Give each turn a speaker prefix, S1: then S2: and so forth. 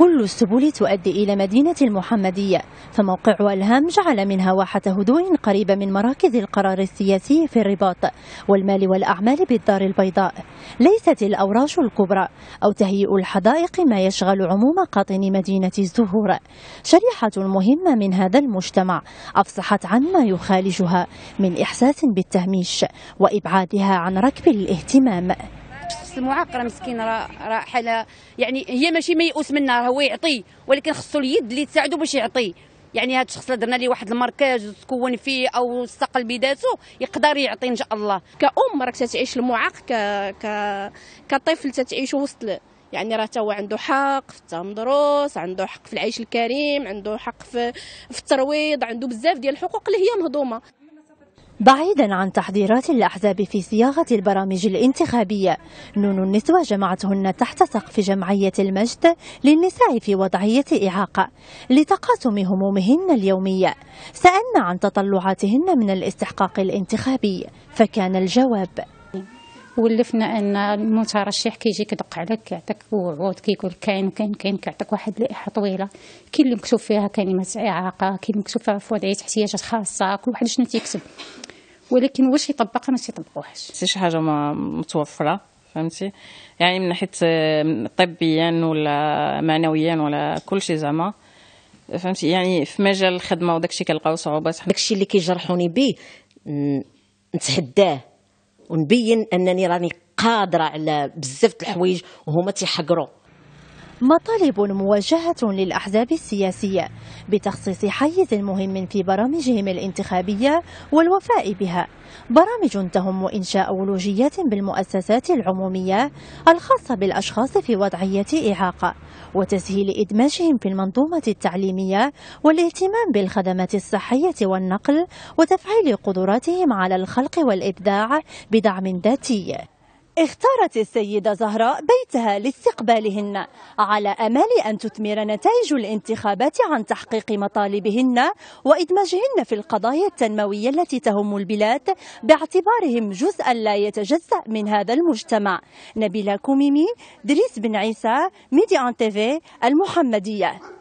S1: كل السبل تؤدي إلى مدينة المحمدية فموقع ألهام جعل منها واحة هدوء قريبة من مراكز القرار السياسي في الرباط والمال والأعمال بالدار البيضاء ليست الأوراش الكبرى أو تهيئ الحدائق ما يشغل عموم قاطن مدينة الزهور شريحة مهمة من هذا المجتمع أفصحت عن ما يخالجها من إحساس بالتهميش وإبعادها عن ركب الاهتمام المعاق المعاقره مسكين راه راه حاله يعني هي ماشي ميؤوس منها راه هو يعطي ولكن خصو اليد اللي تساعده باش يعطي يعني هذا الشخص درنا ليه واحد المركز تكون فيه او استقل بذاته يقدر يعطي ان شاء الله كأم راك تعيش المعاق ك... ك... كطفل تتعيش وسط يعني راه هو عنده حق في التمدرس عنده حق في العيش الكريم عنده حق في, في الترويض عنده بزاف ديال الحقوق اللي هي مهضومه بعيدا عن تحضيرات الأحزاب في صياغة البرامج الانتخابية نون النسوة جمعتهن تحت سقف جمعية المجد للنساء في وضعية إعاقة لتقاسم همومهن اليومية سألنا عن
S2: تطلعاتهن من الاستحقاق الانتخابي فكان الجواب ولفنا ان المترشح كيجي كيدق عليك كيعطيك وعود كيقول كاين وكاين كاين كيعطيك واحد اللائحه طويله كاين اللي مكتوب فيها كلمه اعاقه كاين مكتوب فيها في وضعيه احتياجات خاصه كل واحد شنو تيكتب ولكن واش يطبقها ما تيطبقوهاش
S1: شي حاجه ما متوفره فهمتي يعني من ناحيه طبيا ولا معنويا ولا كل شيء زعما فهمتي يعني في مجال الخدمه وداكشي كنلقاو صعوبات داكشي اللي كيجرحوني به نتحداه ونبين انني راني قادره على بزاف الحوايج وهما تيحقروا مطالب موجهة للأحزاب السياسية بتخصيص حيز مهم في برامجهم الانتخابية والوفاء بها برامج تهم إنشاء ولوجيات بالمؤسسات العمومية الخاصة بالأشخاص في وضعية إعاقة وتسهيل إدماجهم في المنظومة التعليمية والاهتمام بالخدمات الصحية والنقل وتفعيل قدراتهم على الخلق والإبداع بدعم ذاتي اختارت السيدة زهراء بيتها لاستقبالهن على أمل أن تثمر نتائج الانتخابات عن تحقيق مطالبهن وإدماجهن في القضايا التنموية التي تهم البلاد باعتبارهم جزءا لا يتجزأ من هذا المجتمع نبيلة كوميمي دريس بن عيسى ميدي أن تيفي المحمدية